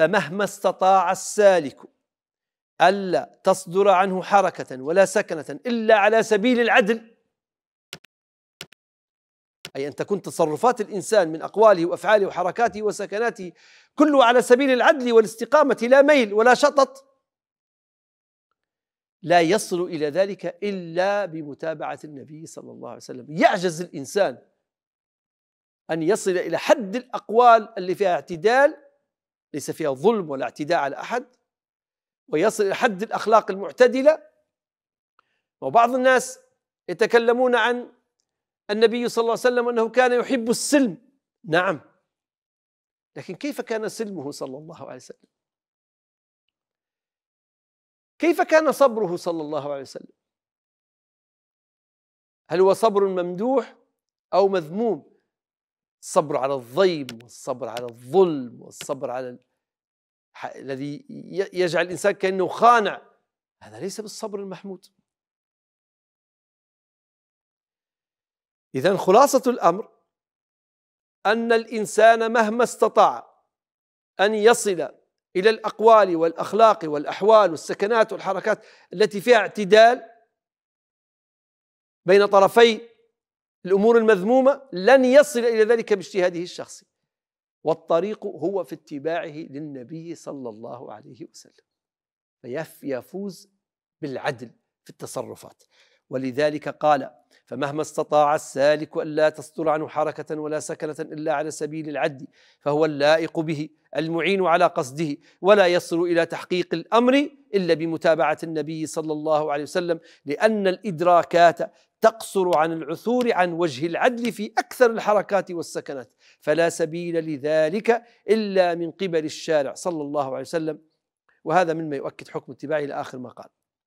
فمهما استطاع السالك ألا تصدر عنه حركة ولا سكنة إلا على سبيل العدل أي أن تكون تصرفات الإنسان من أقواله وأفعاله وحركاته وسكناته كله على سبيل العدل والاستقامة لا ميل ولا شطط لا يصل إلى ذلك إلا بمتابعة النبي صلى الله عليه وسلم يعجز الإنسان أن يصل إلى حد الأقوال اللي فيها اعتدال ليس فيها ظلم ولا اعتداء على أحد ويصل إلى حد الأخلاق المعتدلة وبعض الناس يتكلمون عن النبي صلى الله عليه وسلم أنه كان يحب السلم نعم لكن كيف كان سلمه صلى الله عليه وسلم كيف كان صبره صلى الله عليه وسلم هل هو صبر ممدوح أو مذموم الصبر على الضيم والصبر على الظلم والصبر على الذي يجعل الانسان كانه خانع هذا ليس بالصبر المحمود اذا خلاصه الامر ان الانسان مهما استطاع ان يصل الى الاقوال والاخلاق والاحوال والسكنات والحركات التي فيها اعتدال بين طرفي الأمور المذمومة لن يصل إلى ذلك باجتهاده الشخصي والطريق هو في اتباعه للنبي صلى الله عليه وسلم فيفوز بالعدل في التصرفات ولذلك قال فمهما استطاع السالك ألا تصدر عنه حركة ولا سكنة إلا على سبيل العد فهو اللائق به المعين على قصده ولا يصل إلى تحقيق الأمر إلا بمتابعة النبي صلى الله عليه وسلم لأن الإدراكات تقصر عن العثور عن وجه العدل في أكثر الحركات والسكنات فلا سبيل لذلك إلا من قبل الشارع صلى الله عليه وسلم وهذا مما يؤكد حكم اتباعه إلى آخر ما قال